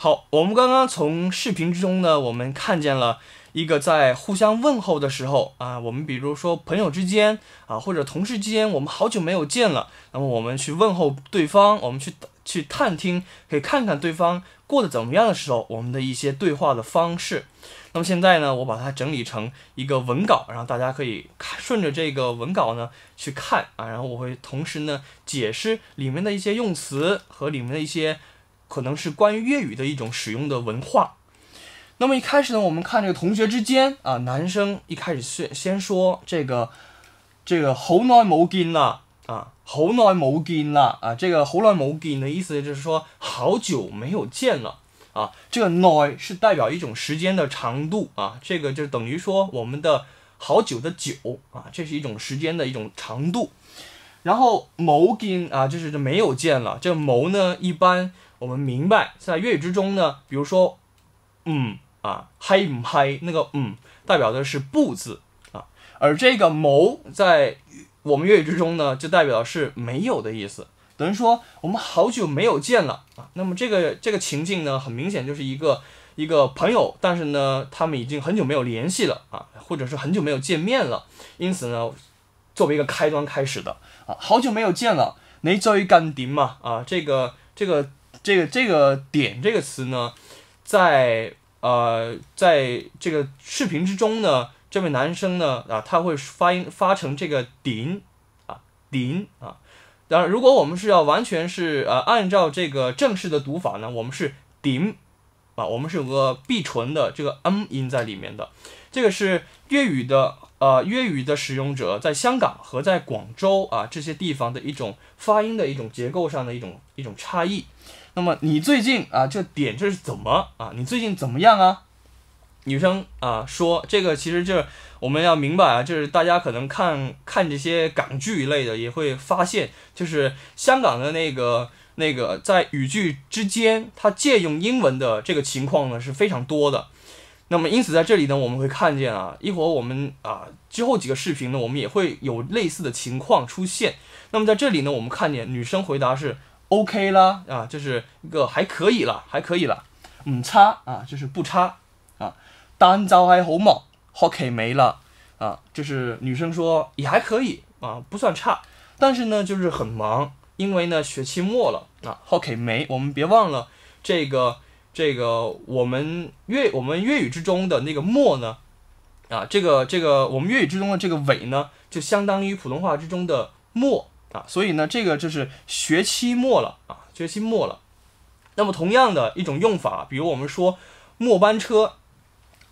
好，我们刚刚从视频之中呢，我们看见了一个在互相问候的时候啊，我们比如说朋友之间啊，或者同事之间，我们好久没有见了，那么我们去问候对方，我们去去探听，可以看看对方过得怎么样的时候，我们的一些对话的方式。那么现在呢，我把它整理成一个文稿，然后大家可以看顺着这个文稿呢去看啊，然后我会同时呢解释里面的一些用词和里面的一些。可能是关于粤语的一种使用的文化。那么一开始呢，我们看这个同学之间啊，男生一开始先先说这个这个好耐冇见啦啊，好耐冇见啦啊，这个好耐冇见的意思就是说好久没有见了啊。这个耐是代表一种时间的长度啊，这个就等于说我们的好久的久啊，这是一种时间的一种长度。然后冇见啊，就是这没有见了。这冇呢一般。我们明白，在粤语之中呢，比如说，嗯啊，嗨唔嗨，那个嗯代表的是不字啊，而这个谋在我们粤语之中呢，就代表是没有的意思，等于说我们好久没有见了啊。那么这个这个情境呢，很明显就是一个一个朋友，但是呢，他们已经很久没有联系了啊，或者是很久没有见面了。因此呢，作为一个开端开始的啊，好久没有见了，你最近点嘛啊？这个这个。这个这个“点”这个词呢，在呃在这个视频之中呢，这位男生呢啊，他会发音发成这个“顶”啊，“顶”啊。当然，如果我们是要完全是呃按照这个正式的读法呢，我们是“顶”啊，我们是有个闭唇的这个 m 音在里面的。这个是粤语的呃粤语的使用者在香港和在广州啊这些地方的一种发音的一种结构上的一种一种差异。那么你最近啊，这点这是怎么啊？你最近怎么样啊？女生啊说，这个其实就是我们要明白啊，就是大家可能看看这些港剧一类的，也会发现，就是香港的那个那个在语句之间，它借用英文的这个情况呢是非常多的。那么因此在这里呢，我们会看见啊，一会儿我们啊之后几个视频呢，我们也会有类似的情况出现。那么在这里呢，我们看见女生回答是。OK 啦啊，就是一个还可以了，还可以了，唔差啊，就是不差啊，单招还好忙，学期没了啊，就是女生说也还可以啊，不算差，但是呢就是很忙，因为呢学期末了啊，学期没我们别忘了这个这个我们粤我们粤语之中的那个末呢啊，这个这个我们粤语之中的这个尾呢，就相当于普通话之中的末。啊，所以呢，这个就是学期末了啊，学期末了。那么同样的一种用法，比如我们说末班车，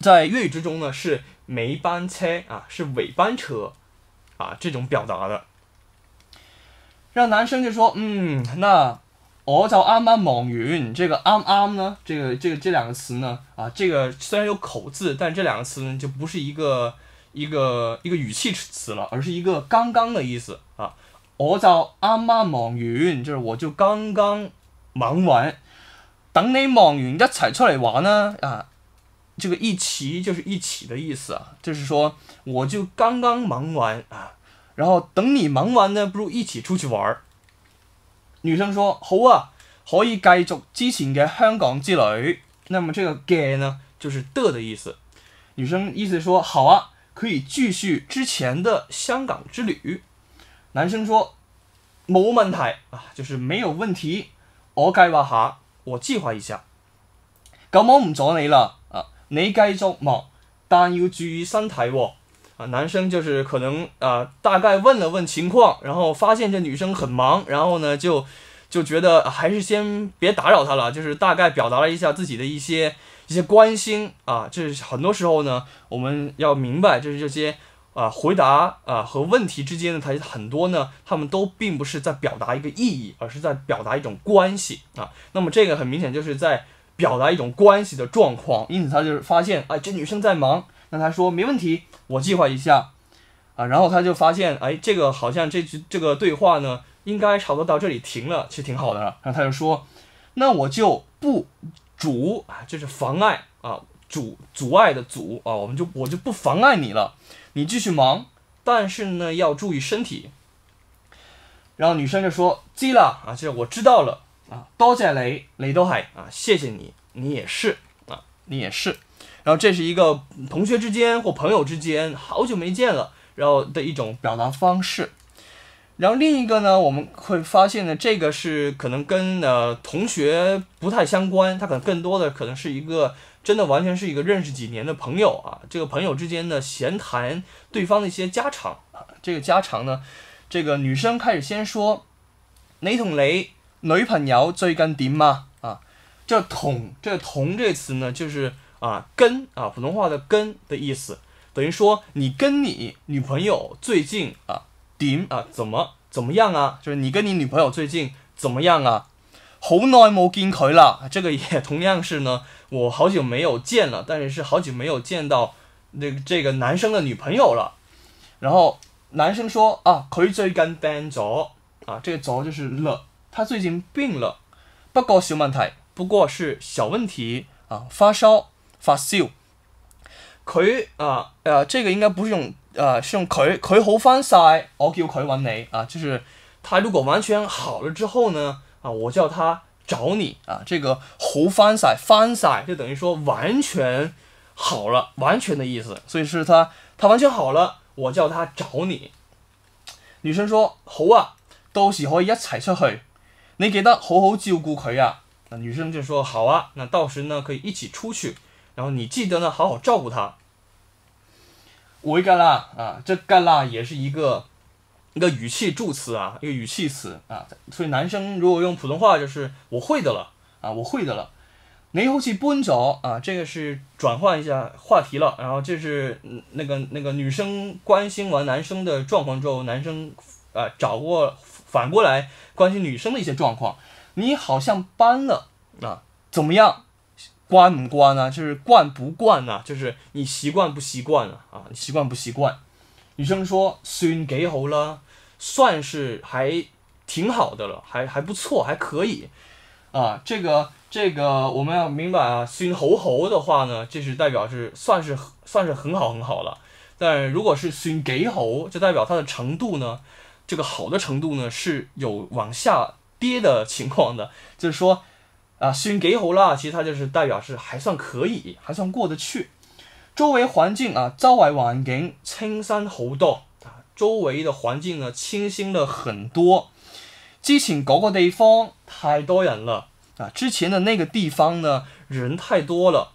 在粤语之中呢是没班车啊，是尾班车啊这种表达的。让男生就说，嗯，那我叫阿妈蒙云，这个阿阿呢，这个这个这两个词呢，啊，这个虽然有口字，但这两个词呢就不是一个一个一个语气词了，而是一个刚刚的意思啊。我就啱啱忙完，就是我就刚刚忙完，等你忙完一齐出嚟玩啦！啊，这个一齐就是一起的意思啊，就是说我就刚刚忙完啊，然后等你忙完呢，不如一起出去玩。女生说：好啊，可以继续之前嘅香港之旅。那么这个嘅呢，就是的的意思。女生意思说：好啊，可以继续之前的香港之旅。男生说：“冇问题啊，就是没有问题。我计划下，我计划一下。咁我唔阻你啦啊，你继续忙，但要注意身体喎。啊，男生就是可能啊，大概问了问情况，然后发现这女生很忙，然后呢就就觉得还是先别打扰她了，就是大概表达了一下自己的一些一些关心啊。就是很多时候呢，我们要明白就是这些。”啊，回答啊和问题之间呢，它很多呢，他们都并不是在表达一个意义，而是在表达一种关系啊。那么这个很明显就是在表达一种关系的状况，因此他就是发现，哎，这女生在忙，那他说没问题，我计划一下啊。然后他就发现，哎，这个好像这句这个对话呢，应该差不多到这里停了，其实挺好的。然后他就说，那我就不阻啊，这是妨碍啊，阻阻碍的阻啊，我们就我就不妨碍你了。你继续忙，但是呢要注意身体。然后女生就说：“记了啊，就是我知道了啊，多谢雷雷多海啊，谢谢你，你也是啊，你也是。”然后这是一个同学之间或朋友之间好久没见了，然后的一种表达方式。然后另一个呢，我们会发现呢，这个是可能跟呃同学不太相关，它可能更多的可能是一个。真的完全是一个认识几年的朋友啊，这个朋友之间的闲谈，对方的一些家常啊，这个家常呢，这个女生开始先说，你同你女朋友最近点嘛啊？这同这同这词呢，就是啊跟啊普通话的跟的意思，等于说你跟你女朋友最近啊点啊怎么怎么样啊？就是你跟你女朋友最近怎么样啊？好耐冇见佢啦，这个也同样是呢，我好久没有见了，但是是好久没有见到那这个男生的女朋友了。然后男生说：啊，佢最近病咗，啊，这个咗就是了，他最近病了，不过小问题，不过是小问题啊，发烧发烧。佢啊啊，这个应该不是用，啊，是用佢佢好翻晒，我叫佢揾你啊，就是他如果完全好了之后呢？啊，我叫他找你啊。这个“好翻晒”翻晒就等于说完全好了，完全的意思。所以是他，他完全好了，我叫他找你。女生说：“好啊，到时可以一齐出去，你记得好好照顾佢啊。”那女生就说：“好啊，那到时呢可以一起出去，然后你记得呢好好照顾他。”一噶啦啊，这噶啦也是一个。一个语气助词啊，一个语气词啊，所以男生如果用普通话就是我会的了啊，我会的了。你好起不走脚啊，这个是转换一下话题了。然后这是那个那个女生关心完男生的状况之后，男生啊找过反过来关心女生的一些状况。你好像搬了啊？怎么样？惯不惯啊？就是惯不惯啊？就是你习惯不习惯啊？啊，习惯不习惯？女生说算几好了。算是还挺好的了，还还不错，还可以啊。这个这个我们要明白啊，孙猴猴的话呢，这是代表是算是算是很好很好了。但如果是熏给猴，就代表它的程度呢，这个好的程度呢是有往下跌的情况的。就是说啊，熏给猴啦，其实它就是代表是还算可以，还算过得去。周围环境啊，周围环境清新好多。周围的环境呢，清新了很多。之前嗰个地方太多人了啊，之前的那个地方呢，人太多了。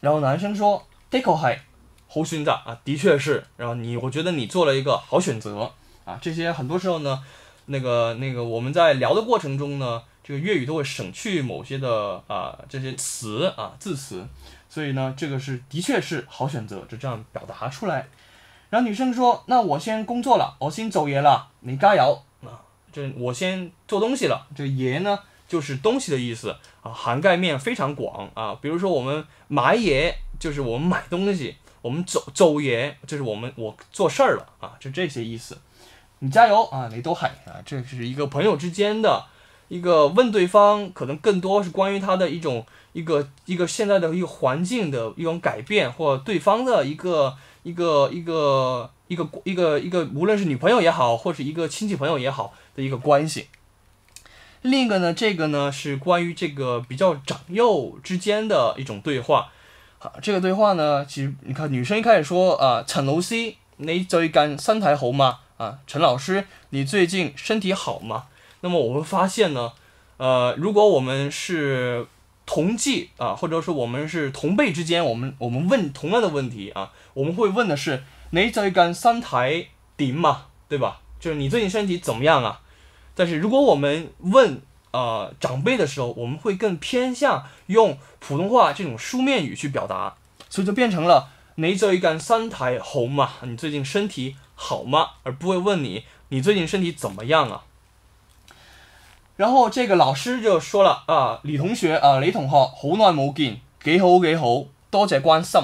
然后男生说：“的确还，好选择啊，的确是。”然后你，我觉得你做了一个好选择啊。这些很多时候呢，那个那个我们在聊的过程中呢，这个粤语都会省去某些的啊这些词啊字词，所以呢，这个是的确是好选择，就这样表达出来。然后女生说：“那我先工作了，我先走爷了，你加油啊！这我先做东西了，这爷呢就是东西的意思啊，涵盖面非常广啊。比如说我们买爷就是我们买东西，我们走走爷就是我们我做事儿了啊，就这些意思。你加油啊，你多海啊，这是一个朋友之间的一个问对方，可能更多是关于他的一种一个一个现在的一个环境的一种改变或对方的一个。”一个一个一个一个一个，无论是女朋友也好，或是一个亲戚朋友也好的一个关系。另一个呢，这个呢是关于这个比较长幼之间的一种对话。好，这个对话呢，其实你看女生一开始说啊，陈老西你最一杆三台猴嘛啊，陈老师，你最近身体好吗？那么我们会发现呢，呃，如果我们是。同济啊，或者说我们是同辈之间，我们我们问同样的问题啊，我们会问的是哪在干三台顶嘛，对吧？就是你最近身体怎么样啊？但是如果我们问呃长辈的时候，我们会更偏向用普通话这种书面语去表达，所以就变成了哪在干三台喉嘛，你最近身体好吗？而不会问你你最近身体怎么样啊？然后这个老师就说了啊，李同学啊，李同学好耐冇见，几好几好，多谢关心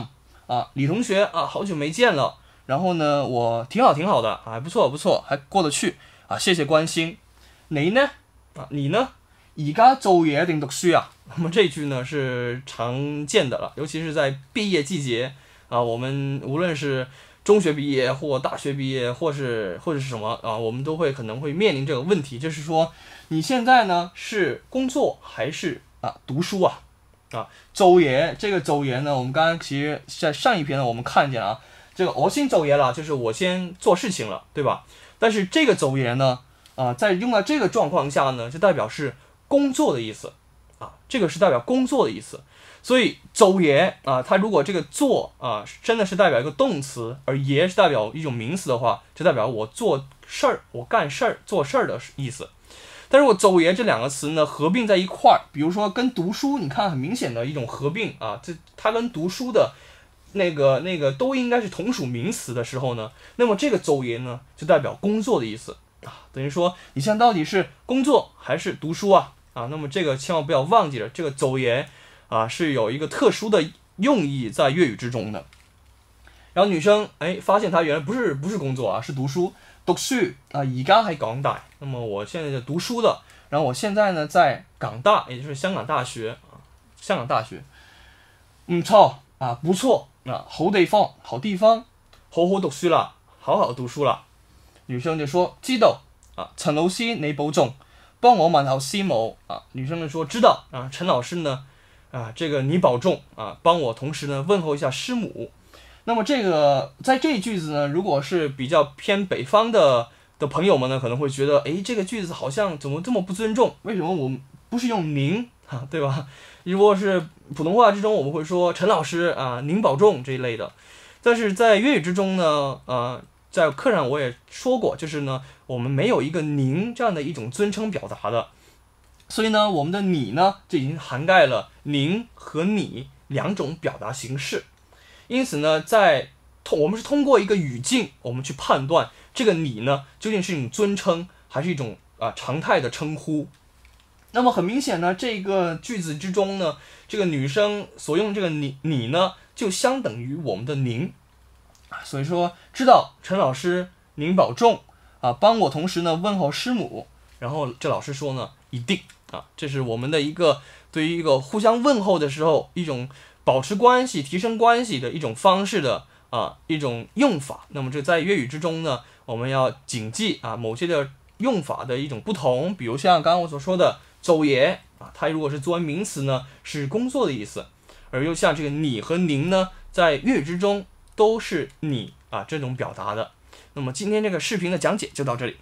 啊，李同学啊，好久没见了，然后呢，我挺好，挺好的，还不错，不错，还过得去啊，谢谢关心。你呢？啊，你呢？而家做嘢定读书啊？那么这句呢是常见的了，尤其是在毕业季节啊，我们无论是。中学毕业或大学毕业，或是或者是什么啊，我们都会可能会面临这个问题，就是说你现在呢是工作还是啊读书啊？啊，周言这个周言呢，我们刚刚其实在上一篇呢我们看见了啊，这个我先周言了，就是我先做事情了，对吧？但是这个周言呢啊，在用到这个状况下呢，就代表是工作的意思。啊，这个是代表工作的意思，所以走爷啊，他如果这个做啊，真的是代表一个动词，而爷是代表一种名词的话，就代表我做事儿、我干事儿、做事儿的意思。但是我走爷这两个词呢，合并在一块儿，比如说跟读书，你看很明显的一种合并啊，这它跟读书的那个那个都应该是同属名词的时候呢，那么这个走爷呢，就代表工作的意思啊，等于说你现在到底是工作还是读书啊？啊，那么这个千万不要忘记了，这个走言啊是有一个特殊的用意在粤语之中的。然后女生哎发现她原来不是不是工作啊，是读书读书啊，乙肝还港大。那么我现在读书的，然后我现在呢在港大，也就是香港大学，香港大学。嗯，错啊，不错啊，好地方，好地方，好好读书啦，好好读书啦。女生就说知道啊，陈老师你保重。帮我买套西蒙啊，女生们说知道啊。陈老师呢，啊，这个你保重啊，帮我同时呢问候一下师母。那么这个在这句子呢，如果是比较偏北方的的朋友们呢，可能会觉得，哎，这个句子好像怎么这么不尊重？为什么我们不是用您啊，对吧？如果是普通话之中，我们会说陈老师啊，您保重这一类的。但是在粤语之中呢，啊。在课上我也说过，就是呢，我们没有一个“您”这样的一种尊称表达的，所以呢，我们的“你”呢，就已经涵盖了“您”和“你”两种表达形式。因此呢，在通我们是通过一个语境，我们去判断这个“你”呢，究竟是一种尊称，还是一种啊常态的称呼。那么很明显呢，这个句子之中呢，这个女生所用这个“你”“你”呢，就相等于我们的“您”。所以说，知道陈老师您保重啊，帮我同时呢问候师母。然后这老师说呢，一定啊，这是我们的一个对于一个互相问候的时候一种保持关系、提升关系的一种方式的啊一种用法。那么这在粤语之中呢，我们要谨记啊某些的用法的一种不同。比如像刚刚我所说的“走爷”啊，它如果是作为名词呢，是工作的意思；而又像这个“你”和“您”呢，在粤语之中。都是你啊，这种表达的。那么今天这个视频的讲解就到这里。